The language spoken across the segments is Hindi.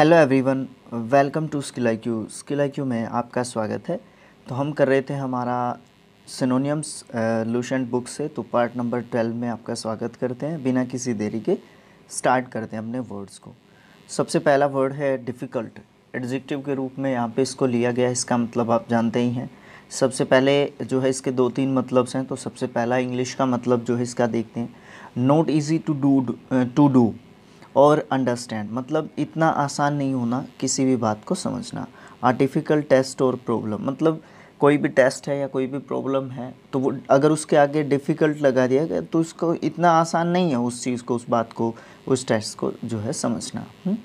Hello everyone welcome to skill I Q skill I Q में आपका स्वागत है तो हम कर रहे थे हमारा सिनोनियम्स लूशेंट बुक से तो पार्ट नंबर ट्वेल्व में आपका स्वागत करते हैं बिना किसी देरी के स्टार्ट करते हैं अपने वर्ड्स को सबसे पहला वर्ड है डिफ़िकल्ट एडजेक्टिव के रूप में यहाँ पे इसको लिया गया है इसका मतलब आप जानते ही हैं सबसे पहले जो है इसके दो तीन मतलब्स हैं तो सबसे पहला इंग्लिश का मतलब जो है इसका देखते हैं not easy to do to do और अंडरस्टैंड मतलब इतना आसान नहीं होना किसी भी बात को समझना आर्टिफिकल टेस्ट और प्रॉब्लम मतलब कोई भी टेस्ट है या कोई भी प्रॉब्लम है तो वो अगर उसके आगे डिफ़िकल्ट लगा दिया गया तो उसको इतना आसान नहीं है उस चीज़ को उस बात को उस टेस्ट को जो है समझना हुँ? हम्म?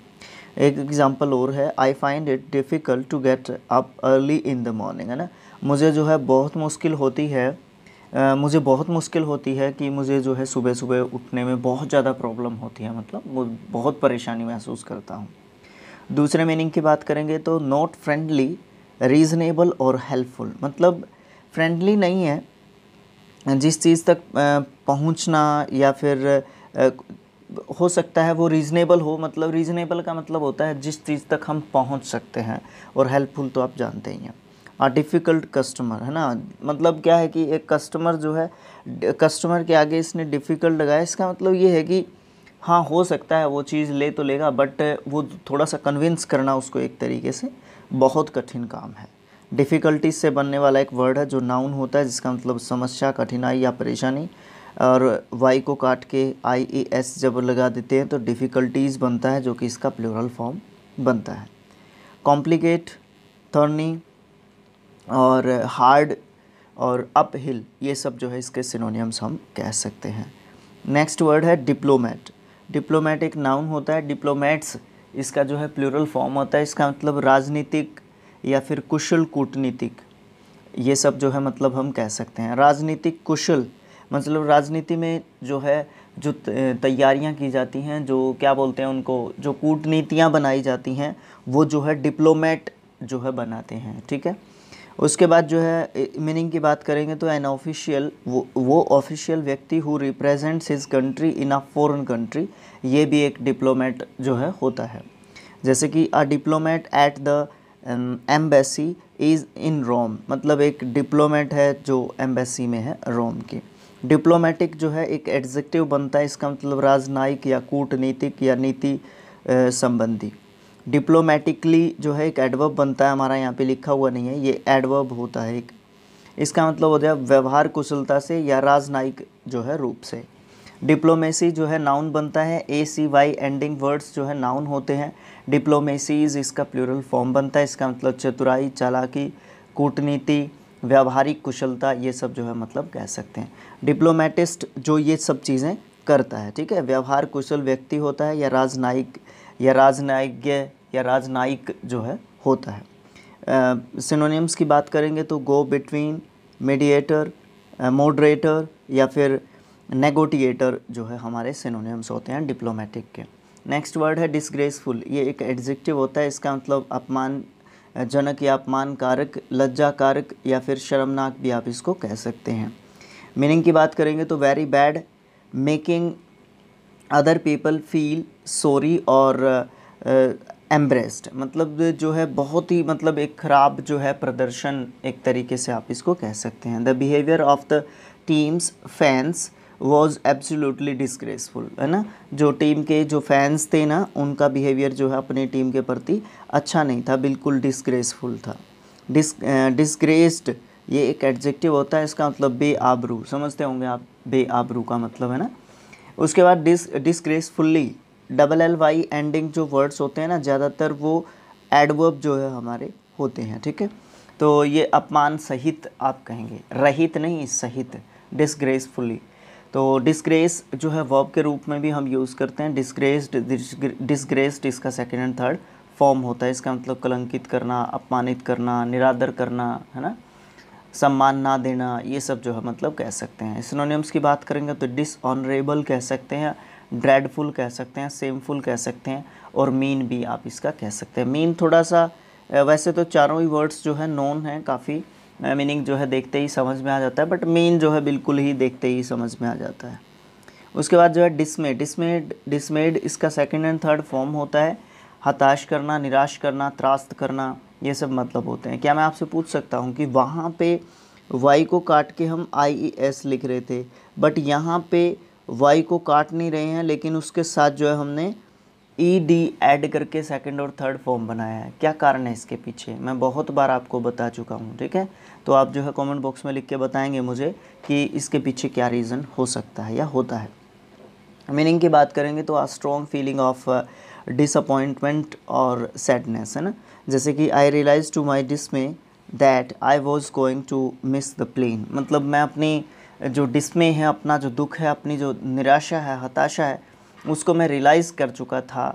एक एग्ज़ाम्पल और है I find it difficult to get up early in the morning है ना मुझे जो है बहुत मुश्किल होती है मुझे बहुत मुश्किल होती है कि मुझे जो है सुबह सुबह उठने में बहुत ज़्यादा प्रॉब्लम होती है मतलब बहुत परेशानी महसूस करता हूँ दूसरे मीनिंग की बात करेंगे तो नॉट फ्रेंडली रीज़नेबल और हेल्पफुल मतलब फ्रेंडली नहीं है जिस चीज़ तक पहुंचना या फिर हो सकता है वो रीज़नेबल हो मतलब रीज़नेबल का मतलब होता है जिस चीज़ तक हम पहुंच सकते हैं और हेल्पफुल तो आप जानते ही हैं डिफ़िकल्ट कस्टमर है ना मतलब क्या है कि एक कस्टमर जो है कस्टमर के आगे इसने डिफ़िकल्ट लगाया इसका मतलब ये है कि हाँ हो सकता है वो चीज़ ले तो लेगा बट वो थोड़ा सा कन्विंस करना उसको एक तरीके से बहुत कठिन काम है डिफ़िकल्टीज से बनने वाला एक वर्ड है जो नाउन होता है जिसका मतलब समस्या कठिनाई या परेशानी और वाई को काट के आई ए एस जब लगा देते हैं तो डिफ़िकल्टीज़ बनता है जो कि इसका प्लोरल फॉर्म बनता है कॉम्प्लिकेट थर्नी और हार्ड और अप हिल ये सब जो है इसके सिनोनियम्स हम कह सकते हैं नेक्स्ट वर्ड है डिप्लोमेट डिप्लोमेट एक नाउन होता है डिप्लोमेट्स इसका जो है प्लूरल फॉर्म होता है इसका मतलब राजनीतिक या फिर कुशल कूटनीतिक ये सब जो है मतलब हम कह सकते हैं राजनीतिक कुशल मतलब राजनीति में जो है जो तैयारियां की जाती हैं जो क्या बोलते हैं उनको जो कूटनीतियां बनाई जाती हैं वो जो है डिप्लोमेट जो है बनाते हैं ठीक है उसके बाद जो है मीनिंग की बात करेंगे तो एन ऑफिशियल वो वो ऑफिशियल व्यक्ति who represents his country in a foreign country ये भी एक डिप्लोमेट जो है होता है जैसे कि a diplomat at the embassy is in Rome मतलब एक डिप्लोमेट है जो एम्बेसी में है रोम की डिप्लोमेटिक जो है एक एडजेक्टिव बनता है इसका मतलब राजनयिक या कूटनीतिक या नीति संबंधी डिप्लोमेटिकली जो है एक एडवर्ब बनता है हमारा यहाँ पे लिखा हुआ नहीं है ये एडवर्ब होता है एक इसका मतलब हो जाए व्यवहार कुशलता से या राजनयिक जो है रूप से डिप्लोमेसी जो है नाउन बनता है A C Y ending words जो है नाउन होते हैं डिप्लोमेसीज इसका प्लूरल फॉर्म बनता है इसका मतलब चतुराई चालाकी कूटनीति व्यावहारिक कुशलता ये सब जो है मतलब कह सकते हैं डिप्लोमेटिस्ट जो ये सब चीज़ें करता है ठीक है व्यवहार कुशल व्यक्ति होता है या राजनयिक या राजनयिज्ञ या राजनयिक जो है होता है सिनोनिम्स uh, की बात करेंगे तो गो बिटवीन मीडिएटर मॉडरेटर या फिर नेगोटिएटर जो है हमारे सिनोनिम्स होते हैं डिप्लोमेटिक के नेक्स्ट वर्ड है डिसग्रेसफुल ये एक एडजेक्टिव होता है इसका मतलब अपमान जनक या अपमानकारक लज्जाकारक लज्जा कारक या फिर शर्मनाक भी आप इसको कह सकते हैं मीनिंग की बात करेंगे तो very bad making other people feel sorry or embarrassed uh, uh, मतलब जो है बहुत ही मतलब एक ख़राब जो है प्रदर्शन एक तरीके से आप इसको कह सकते हैं the behaviour of the teams fans was absolutely disgraceful है ना जो टीम के जो फैंस थे ना उनका बिहेवियर जो है अपनी टीम के प्रति अच्छा नहीं था बिल्कुल डिस्ग्रेसफुल था डिस डिस्ग्रेस्ड uh, ये एक एडजेक्टिव होता है इसका मतलब बेआबरू समझते होंगे आप बेआबरू का मतलब है ना उसके बाद dis disgracefully double L Y ending जो वर्ड्स होते हैं ना ज़्यादातर वो एडवर्ब जो है हमारे होते हैं ठीक है तो ये अपमान सहित आप कहेंगे रहित नहीं सहित डिसग्रेसफुली तो डिसग्रेस जो है वर्ब के रूप में भी हम यूज़ करते हैं डिसग्रेस्ड डिसग्रेस्ड इसका सेकेंड एंड थर्ड फॉर्म होता है इसका मतलब कलंकित करना अपमानित करना निरादर करना है ना सम्मान ना देना ये सब जो है मतलब कह सकते हैं सिनोनिम्स की बात करेंगे तो डिसऑनरेबल कह सकते हैं ड्रेडफुल कह सकते हैं सेमफुल कह सकते हैं और मीन भी आप इसका कह सकते हैं मीन थोड़ा सा वैसे तो चारों ही वर्ड्स जो है नॉन हैं काफ़ी मीनिंग जो है देखते ही समझ में आ जाता है बट मीन जो है बिल्कुल ही देखते ही समझ में आ जाता है उसके बाद जो है डिसमे डिसमे डिसमेड इसका सेकेंड एंड थर्ड फॉर्म होता है हताश करना निराश करना त्रास्त करना ये सब मतलब होते हैं क्या मैं आपसे पूछ सकता हूँ कि वहाँ पे वाई को काट के हम आई ई एस लिख रहे थे बट यहाँ पे वाई को काट नहीं रहे हैं लेकिन उसके साथ जो है हमने ई डी एड करके सेकेंड और थर्ड फॉर्म बनाया है क्या कारण है इसके पीछे मैं बहुत बार आपको बता चुका हूँ ठीक है तो आप जो है कमेंट बॉक्स में लिख के बताएंगे मुझे कि इसके पीछे क्या रीज़न हो सकता है या होता है मीनिंग की बात करेंगे तो a strong feeling of disappointment और सैडनेस है ना जैसे कि I realise to my dismay that I was going to miss the plane मतलब मैं अपनी जो डिस्मे है अपना जो दुख है अपनी जो निराशा है हताशा है उसको मैं रियलाइज़ कर चुका था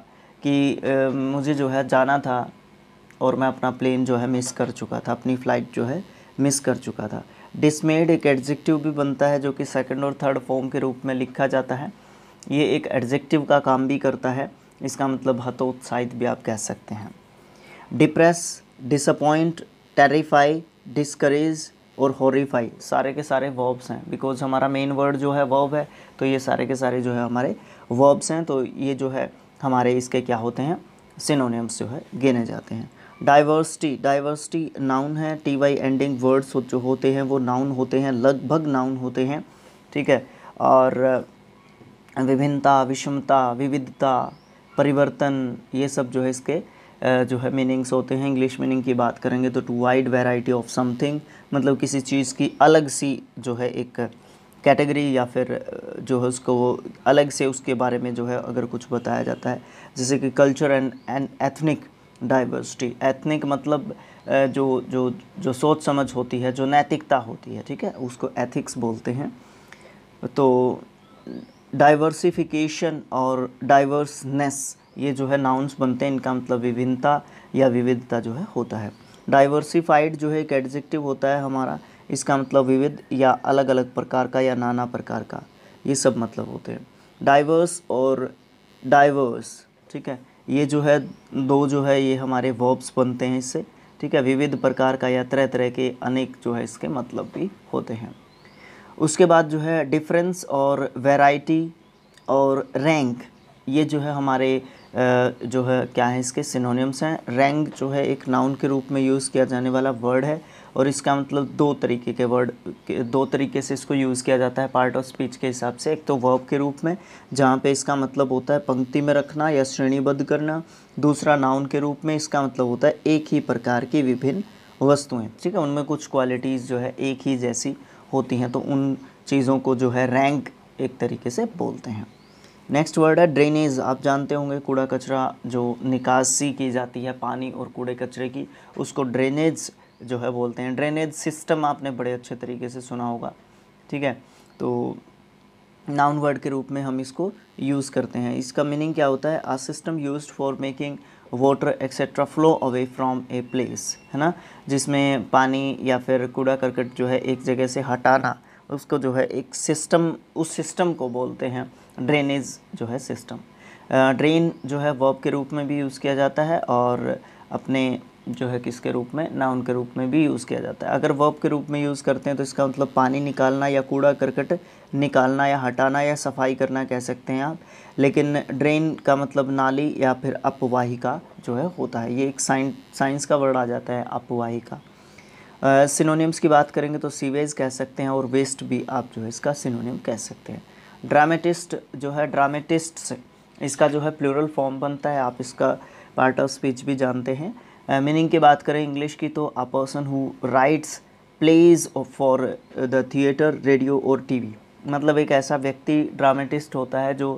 कि uh, मुझे जो है जाना था और मैं अपना प्लेन जो है मिस कर चुका था अपनी फ़्लाइट जो है मिस कर चुका था डिसमेड एक एडजेक्टिव भी बनता है जो कि सेकंड और थर्ड फॉर्म के रूप में लिखा जाता है ये एक एडजेक्टिव का काम भी करता है इसका मतलब हतोत्साहित भी आप कह सकते हैं डिप्रेस डिसअपॉइंट टेरिफाई डिस्करेज और हॉरीफाई सारे के सारे वर्ब्स हैं बिकॉज हमारा मेन वर्ड जो है वर्ब है तो ये सारे के सारे जो है हमारे वर्ब्स हैं तो ये जो है हमारे इसके क्या होते हैं सिनोनिम्स जो है गिने जाते हैं डाइवर्सिटी डाइवर्सिटी नाउन है टी वाई एंडिंग वर्ड्स जो होते हैं वो नाउन होते हैं लगभग नाउन होते हैं ठीक है और विभिन्नता विषमता विविधता परिवर्तन ये सब जो है इसके जो है मीनिंग्स होते हैं इंग्लिश मीनिंग की बात करेंगे तो too wide variety of something मतलब किसी चीज़ की अलग सी जो है एक कैटेगरी या फिर जो है उसको अलग से उसके बारे में जो है अगर कुछ बताया जाता है जैसे कि culture and and ethnic diversity ethnic मतलब जो जो जो सोच समझ होती है जो नैतिकता होती है ठीक है उसको एथिक्स बोलते हैं तो डाइवर्सिफिकेशन और डाइवर्सनेस ये जो है नाउन्स बनते हैं इनका मतलब विभिन्नता या विविधता जो है होता है डाइवर्सिफाइड जो है एक एडजेक्टिव होता है हमारा इसका मतलब विविध या अलग अलग प्रकार का या नाना प्रकार का ये सब मतलब होते हैं डाइवर्स और डाइवर्स ठीक है ये जो है दो जो है ये हमारे वर्ब्स बनते हैं इससे ठीक है विविध प्रकार का या तरह तरह के अनेक जो है इसके मतलब भी होते हैं उसके बाद जो है डिफरेंस और वैरायटी और रैंक ये जो है हमारे जो है क्या है इसके सिनोनियम्स हैं रैंक जो है एक नाउन के रूप में यूज़ किया जाने वाला वर्ड है और इसका मतलब दो तरीके के वर्ड दो तरीके से इसको यूज़ किया जाता है पार्ट ऑफ स्पीच के हिसाब से एक तो वर्ब के रूप में जहाँ पे इसका मतलब होता है पंक्ति में रखना या श्रेणीबद्ध करना दूसरा नाउन के रूप में इसका मतलब होता है एक ही प्रकार की विभिन्न वस्तुएँ ठीक है उनमें कुछ क्वालिटीज़ जो है एक ही जैसी होती हैं तो उन चीज़ों को जो है रैंक एक तरीके से बोलते हैं नेक्स्ट वर्ड है ड्रेनेज आप जानते होंगे कूड़ा कचरा जो निकासी की जाती है पानी और कूड़े कचरे की उसको ड्रेनेज जो है बोलते हैं ड्रेनेज सिस्टम आपने बड़े अच्छे तरीके से सुना होगा ठीक है तो नाउन वर्ड के रूप में हम इसको यूज़ करते हैं इसका मीनिंग क्या होता है a system use for making water etcetera flow away from a place है ना जिसमें पानी या फिर कूड़ा करकट जो है एक जगह से हटाना उसको जो है एक सिस्टम उस सिस्टम को बोलते हैं ड्रेनेज जो है सिस्टम ड्रेन जो है वर्ब के रूप में भी यूज़ किया जाता है और अपने जो है किसके रूप में नाउन के रूप में भी यूज़ किया जाता है अगर वर्ब के रूप में यूज़ करते हैं तो इसका मतलब पानी निकालना या कूड़ा करकट निकालना या हटाना या सफाई करना कह सकते हैं आप लेकिन ड्रेन का मतलब नाली या फिर अपवाहिका जो है होता है ये एक साइंस साइंस का वर्ड आ जाता है अपवाहिका सिनोनियम्स की बात करेंगे तो सीवेज कह सकते हैं और वेस्ट भी आप जो है इसका सिनोनियम कह सकते हैं ड्रामेटिस्ट जो है ड्रामेटिस्ट इसका जो है प्लूरल फॉर्म बनता है आप इसका पार्ट ऑफ स्पीच भी जानते हैं मीनिंग की बात करें इंग्लिश की तो a person who writes plays for the theatre radio और टीवी मतलब एक ऐसा व्यक्ति ड्रामेटिस्ट होता है जो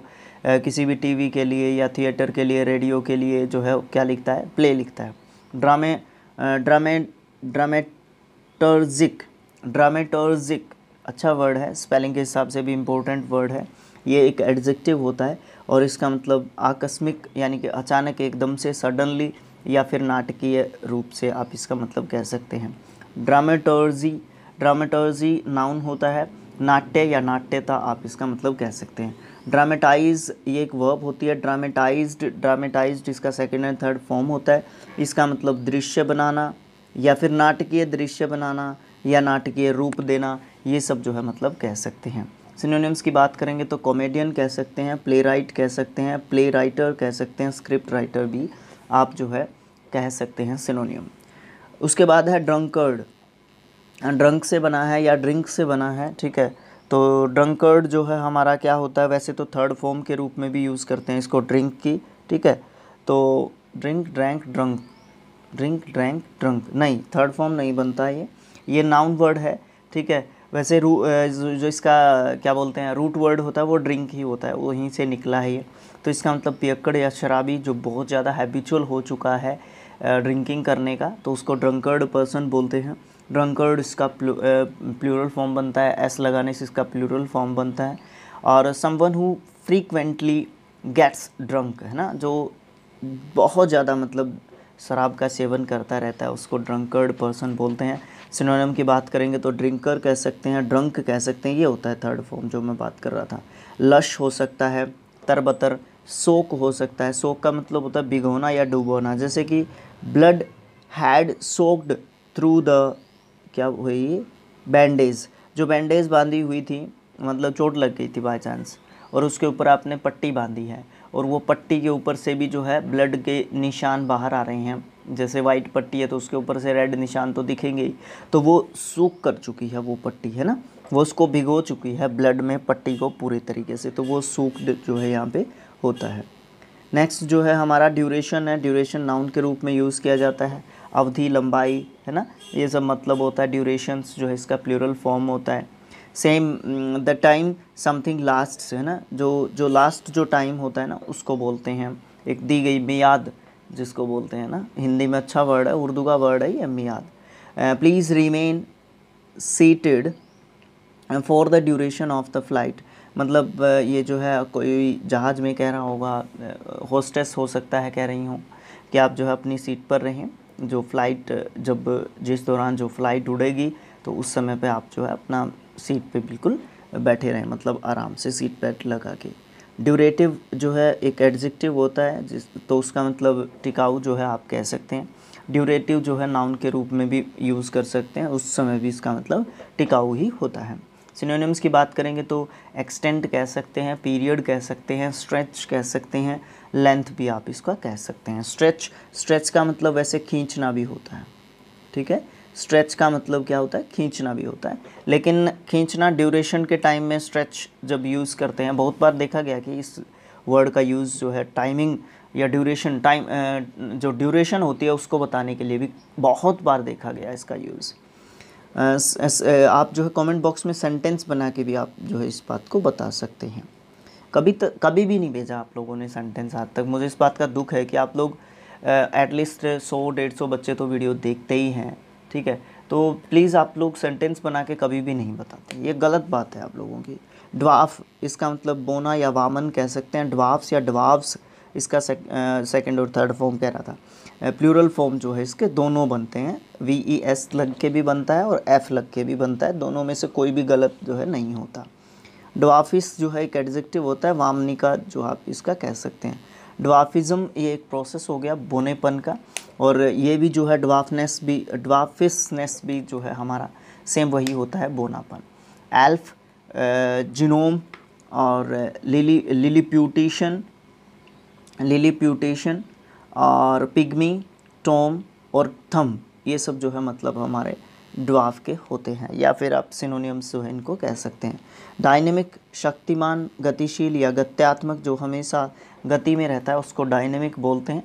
uh, किसी भी टीवी के लिए या थिएटर के लिए रेडियो के लिए जो है क्या लिखता है प्ले लिखता है ड्रामे ड्रामे ड्रामेटर्जिक ड्रामेटर्जिक अच्छा वर्ड है स्पेलिंग के हिसाब से भी इम्पोर्टेंट वर्ड है ये एक एडजेक्टिव होता है और इसका मतलब आकस्मिक यानी कि अचानक एकदम से सडनली या फिर नाटकीय रूप से आप इसका मतलब कह सकते हैं ड्रामेटोर्जी ड्रामेटोर्जी नाउन होता है नाट्य या नाट्यता आप इसका मतलब कह सकते हैं ड्रामेटाइज ये एक वर्ब होती है ड्रामेटाइज ड्रामेटाइज इसका सेकेंड एंड थर्ड फॉर्म होता है इसका मतलब दृश्य बनाना या फिर नाटकीय दृश्य बनाना या नाटकीय रूप देना ये सब जो है मतलब कह सकते हैं सिनोनिम्स की बात करेंगे तो कॉमेडियन कह सकते हैं प्ले राइट कह सकते हैं प्ले राइटर कह सकते हैं स्क्रिप्ट राइटर भी आप जो है कह सकते हैं सिनोनियम उसके बाद है ड्रंकर्ड ड्रंक से बना है या ड्रिंक से बना है ठीक है तो ड्रंकर्ड जो है हमारा क्या होता है वैसे तो थर्ड फॉर्म के रूप में भी यूज़ करते हैं इसको ड्रिंक की ठीक है तो drink drank drunk drink drank drunk नहीं थर्ड फॉर्म नहीं बनता ये ये नाउन वर्ड है ठीक है वैसे रू जो इसका क्या बोलते हैं रूट वर्ड होता है वो ड्रिंक ही होता है वहीं से निकला है ये तो इसका मतलब पियक्कड़ या शराबी जो बहुत ज़्यादा हैबिचुअल हो चुका है ड्रिंकिंग करने का तो उसको ड्रंकर्ड पर्सन बोलते हैं ड्रंकर्ड इसका प्लूरल फॉर्म बनता है एस लगाने से इसका प्लूरल फॉर्म बनता है और someone who frequently gets drunk है ना जो बहुत ज़्यादा मतलब शराब का सेवन करता रहता है उसको ड्रंकर्ड पर्सन बोलते हैं सिनोनिम की बात करेंगे तो ड्रिंकर कह सकते हैं ड्रंक कह सकते हैं ये होता है थर्ड फॉर्म जो मैं बात कर रहा था लश हो सकता है तरबतर सोक हो सकता है सोक का मतलब होता है भिगोना या डुबोना जैसे कि blood had soaked through the क्या हुई बैंडेज जो बैंडेज बांधी हुई थी मतलब चोट लग गई थी बाई चांस और उसके ऊपर आपने पट्टी बांधी है और वो पट्टी के ऊपर से भी जो है ब्लड के निशान बाहर आ रहे हैं जैसे वाइट पट्टी है तो उसके ऊपर से रेड निशान तो दिखेंगे ही तो वो सूख कर चुकी है वो पट्टी है ना वो उसको भिगो चुकी है ब्लड में पट्टी को पूरे तरीके से तो वो सूख जो है यहाँ पे होता है नेक्स्ट जो है हमारा ड्यूरेशन है ड्यूरेशन नाउन के रूप में यूज़ किया जाता है अवधि लंबाई है ना ये सब मतलब होता है ड्यूरेशंस जो है इसका प्लूरल फॉर्म होता है same the time something last है ना जो जो लास्ट जो टाइम होता है ना उसको बोलते हैं एक दी गई मियाद जिसको बोलते हैं ना हिंदी में अच्छा वर्ड है उर्दू का वर्ड है ये मियाद please remain seated for the duration of the flight मतलब ये जो है कोई जहाज़ में कह रहा होगा होस्टेस हो सकता है कह रही हूँ कि आप जो है अपनी सीट पर रहें जो फ़्लाइट जब जिस दौरान जो फ़्लाइट उड़ेगी तो उस समय पे आप जो है अपना सीट पे बिल्कुल बैठे रहें मतलब आराम से सीट बेल्ट लगा के ड्यूरेटिव जो है एक एडजेक्टिव होता है जिस तो उसका मतलब टिकाऊ जो है आप कह सकते हैं ड्यूरेटिव जो है नाउन के रूप में भी यूज़ कर सकते हैं उस समय भी इसका मतलब टिकाऊ ही होता है सिनोनिम्स की बात करेंगे तो एक्सटेंट कह सकते हैं पीरियड कह सकते हैं स्ट्रेच कह सकते हैं लेंथ भी आप इसका कह सकते हैं स्ट्रेच स्ट्रेच का मतलब वैसे खींचना भी होता है ठीक है स्ट्रेच का मतलब क्या होता है खींचना भी होता है लेकिन खींचना ड्यूरेशन के टाइम में स्ट्रेच जब यूज़ करते हैं बहुत बार देखा गया कि इस वर्ड का यूज़ जो है टाइमिंग या ड्यूरेशन टाइम जो ड्यूरेशन होती है उसको बताने के लिए भी बहुत बार देखा गया इसका यूज़ आप जो है कमेंट बॉक्स में सेंटेंस बना के भी आप जो है इस बात को बता सकते हैं कभी तक कभी भी नहीं भेजा आप लोगों ने सेंटेंस आज तक मुझे इस बात का दुख है कि आप लोग एटलीस्ट सौ डेढ़ सौ बच्चे तो वीडियो देखते ही हैं ठीक है तो प्लीज़ आप लोग सेंटेंस बना के कभी भी नहीं बताते ये गलत बात है आप लोगों की ड्वाफ इसका मतलब बोना या वामन कह सकते हैं ड्वाफ्स या ड्वाफ्स इसका सेकेंड और थर्ड फॉर्म कह रहा था प्लूरल फॉर्म जो है इसके दोनों बनते हैं वी ई एस लग के भी बनता है और एफ लग के भी बनता है दोनों में से कोई भी गलत जो है नहीं होता डवाफिस जो है एक एडजेक्टिव होता है वामनी का जो आप इसका कह सकते हैं डवाफिज़म ये एक प्रोसेस हो गया बोनेपन का और ये भी जो है डवाफनेस भी डवाफिसनेस भी जो है हमारा सेम वही होता है बोनापन एल्फ जिनोम और लिली लिलीप्यूटिशन लिलीप्यूटेशन और पिग्मी टोम और थम ये सब जो है मतलब हमारे ड्वाफ के होते हैं या फिर आप सिनोनियम्स जो है इनको कह सकते हैं डायनेमिक शक्तिमान गतिशील या गत्यात्मक जो हमेशा गति में रहता है उसको डायनेमिक बोलते हैं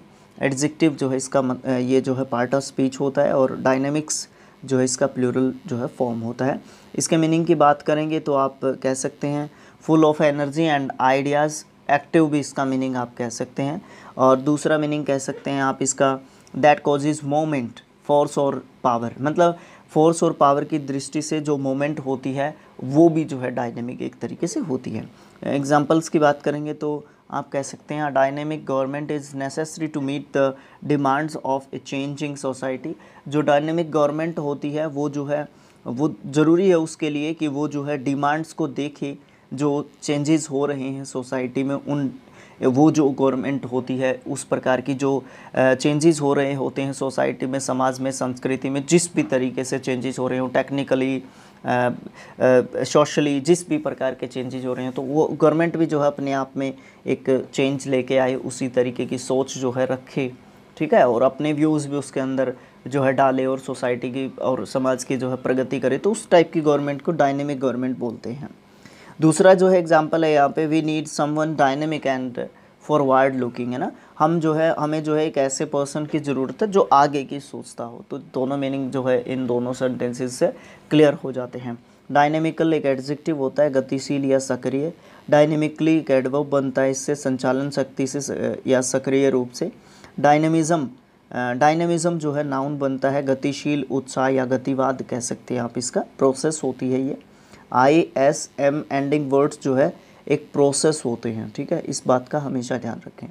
एडजेक्टिव जो है इसका ये जो है पार्ट ऑफ स्पीच होता है और डायनेमिक्स जो है इसका प्लूरल जो है फॉर्म होता है इसके मीनिंग की बात करेंगे तो आप कह सकते हैं full of energy and ideas active भी इसका मीनिंग आप कह सकते हैं और दूसरा मीनिंग कह सकते हैं आप इसका दैट कॉजेज मोमेंट फोर्स और पावर मतलब फोर्स और पावर की दृष्टि से जो मोमेंट होती है वो भी जो है डायनेमिक एक तरीके से होती है एग्जाम्पल्स की बात करेंगे तो आप कह सकते हैं dynamic government is necessary to meet the demands of a changing society जो डायनेमिक गवर्नमेंट होती है वो जो है वो ज़रूरी है उसके लिए कि वो जो है डिमांड्स को देखे जो चेंजेस हो रहे हैं सोसाइटी में उन वो जो गवर्नमेंट होती है उस प्रकार की जो चेंजेस हो रहे होते हैं सोसाइटी में समाज में संस्कृति में जिस भी तरीके से चेंजेस हो रहे हों टेक्निकली सोशली जिस भी प्रकार के चेंजेस हो रहे हैं तो वो गवर्नमेंट भी जो है अपने आप में एक चेंज लेके आए उसी तरीके की सोच जो है रखे ठीक है और अपने व्यूज़ भी उसके अंदर जो है डाले और सोसाइटी की और समाज की जो है प्रगति करे तो उस टाइप की गवर्नमेंट को डायनेमिक गवर्नमेंट बोलते हैं दूसरा जो है एग्जाम्पल है यहाँ पे we need someone dynamic and forward looking है ना हम जो है हमें जो है एक ऐसे पर्सन की ज़रूरत है जो आगे की सोचता हो तो दोनों मीनिंग जो है इन दोनों सेंटेंसेस से क्लियर हो जाते हैं डायनेमिकल एक एडजेक्टिव होता है गतिशील या सक्रिय डायनेमिकली एक एडव बनता है इससे संचालन शक्ति से या सक्रिय रूप से डायनेमिज्म डायनेमिज्म जो है नाउन बनता है गतिशील उत्साह या गतिवाद कह सकते हैं आप इसका प्रोसेस होती है ये I S M ending words जो है एक प्रोसेस होते हैं ठीक है इस बात का हमेशा ध्यान रखें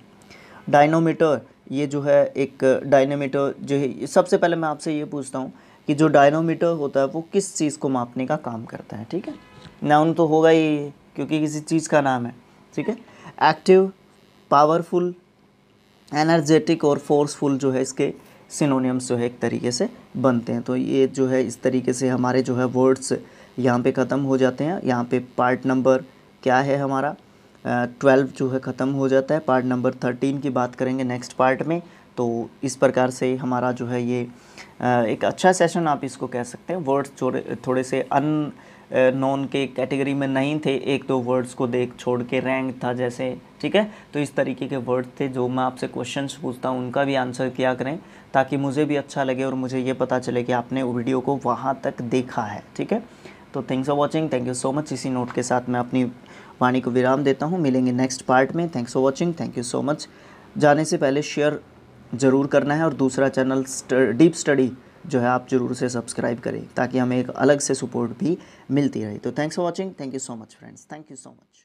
डायनोमीटर ये जो है एक डायनोमीटर जो है सबसे पहले मैं आपसे ये पूछता हूँ कि जो डायनोमीटर होता है वो किस चीज़ को मापने का काम करता है ठीक है नाउन तो होगा ही क्योंकि किसी चीज़ का नाम है ठीक है एक्टिव पावरफुल एनर्जेटिक और फोर्सफुल जो है इसके सिनोनियम्स जो है एक तरीके से बनते हैं तो ये जो है इस तरीके से हमारे जो है वर्ड्स यहाँ पे ख़त्म हो जाते हैं यहाँ पे पार्ट नंबर क्या है हमारा ट्वेल्व जो है ख़त्म हो जाता है पार्ट नंबर थर्टीन की बात करेंगे नेक्स्ट पार्ट में तो इस प्रकार से हमारा जो है ये एक अच्छा सेशन आप इसको कह सकते हैं वर्ड्स थोड़े से अन नॉन के कैटेगरी में नहीं थे एक दो वर्ड्स को देख छोड़ के रैंक था जैसे ठीक है तो इस तरीके के वर्ड थे जो मैं आपसे क्वेश्चंस पूछता हूँ उनका भी आंसर किया करें ताकि मुझे भी अच्छा लगे और मुझे ये पता चले कि आपने वीडियो को वहाँ तक देखा है ठीक है तो thanks for watching thank you so much इसी नोट के साथ मैं अपनी वाणी को विराम देता हूँ मिलेंगे नेक्स्ट पार्ट में thanks for watching thank you so much जाने से पहले शेयर ज़रूर करना है और दूसरा चैनल डीप स्टडी जो है आप ज़रूर से सब्सक्राइब करें ताकि हमें एक अलग से सपोर्ट भी मिलती रहे तो thanks for watching thank you so much friends thank you so much